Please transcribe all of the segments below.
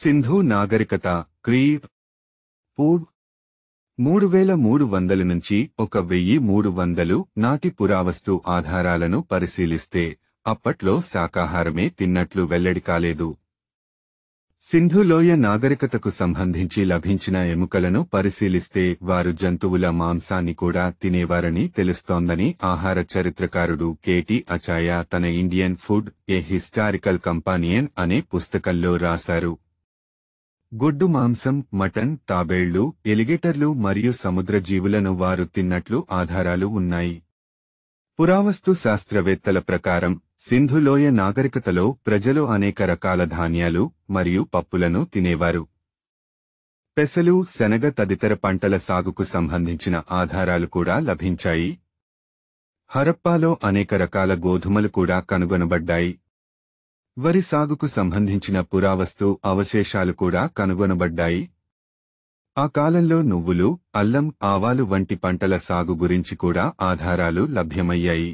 సింధు నాగరికత క్రీ పూర్వ్ మూడు వేల మూడు వందల నుంచి ఒక వెయ్యి మూడు వందలు నాటి పురావస్తు ఆధారాలను పరిశీలిస్తే అప్పట్లో శాకాహారమే తిన్నట్లు వెల్లడి కాలేదు సింధులోయ నాగరికతకు సంబంధించి లభించిన ఎముకలను పరిశీలిస్తే వారు జంతువుల మాంసాన్ని కూడా తినేవారని తెలుస్తోందని ఆహార చరిత్రకారుడు కేటి అచాయ తన Indian food a historical companion అనే పుస్తకంలో రాశారు గొడ్డు మాంసం మటన్ తాబేళ్లు ఎలిగేటర్లు మరియు సముద్ర జీవులను వారు తిన్నట్లు ఆధారాలు ఉన్నాయి పురావస్తు శాస్త్రవేత్తల ప్రకారం సింధులోయ నాగరికతలో ప్రజలు అనేక రకాల ధాన్యాలు మరియు పప్పులను తినేవారు పెసలు శనగ తదితర పంటల సాగుకు సంబంధించిన ఆధారాలు కూడా లభించాయి హరప్పాలో అనేక రకాల గోధుమలు కూడా కనుగొనబడ్డాయి వరి సాగుకు సంబంధించిన పురావస్తు అవశేషాలు కూడా కనుగొనబడ్డాయి ఆ కాలంలో నువ్వులు అల్లం ఆవాలు వంటి పంటల సాగు గురించి కూడా ఆధారాలు లభ్యమయ్యాయి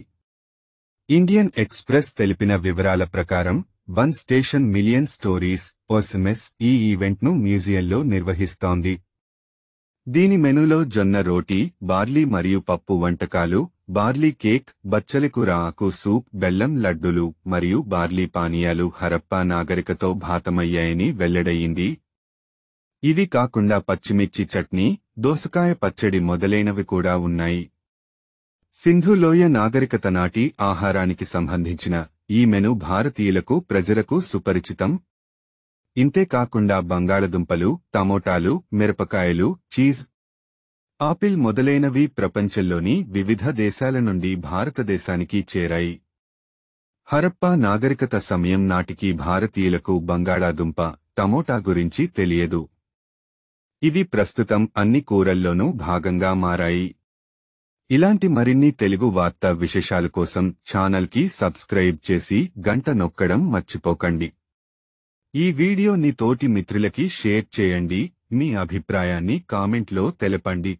ఇండియన్ ఎక్స్ప్రెస్ తెలిపిన వివరాల ప్రకారం one station million stories OSMS ఈ ఈవెంట్ను మ్యూజియంలో నిర్వహిస్తోంది దీని మెనూలో జొన్న రోటీ బార్లీ మరియు పప్పు వంటకాలు బార్లీ కేక్ బచ్చలికూర ఆకు సూప్ బెల్లం లడ్డులు మరియు బార్లీ పానీయాలు హరప్పా నాగరికతో భాతమయ్యాయని వెల్లడయింది ఇవి కాకుండా పచ్చిమిర్చి చట్నీ దోసకాయ పచ్చడి మొదలైనవి కూడా ఉన్నాయి సింధులోయ నాగరికత నాటి ఆహారానికి సంబంధించిన ఈ మెను భారతీయులకు ప్రజలకు సుపరిచితం ఇంతేకాకుండా బంగాళదుంపలు టమోటాలు మిరపకాయలు చీజ్ ఆపిల్ మొదలైనవి ప్రపంచంలోని వివిధ దేశాల నుండి భారతదేశానికి చేరాయి హరప్పా నాగరికత సమయం నాటికి భారతీయులకు బంగాళాదుంప టమోటా గురించి తెలియదు ఇవి ప్రస్తుతం అన్ని కూరల్లోనూ భాగంగా మారాయి ఇలాంటి మరిన్ని తెలుగు వార్తా విశేషాల కోసం ఛానల్కి సబ్స్క్రైబ్ చేసి గంట నొక్కడం మర్చిపోకండి ఈ వీడియో నీ తోటి మిత్రులకి షేర్ చేయండి మీ అభిప్రాయాన్ని కామెంట్లో తెలపండి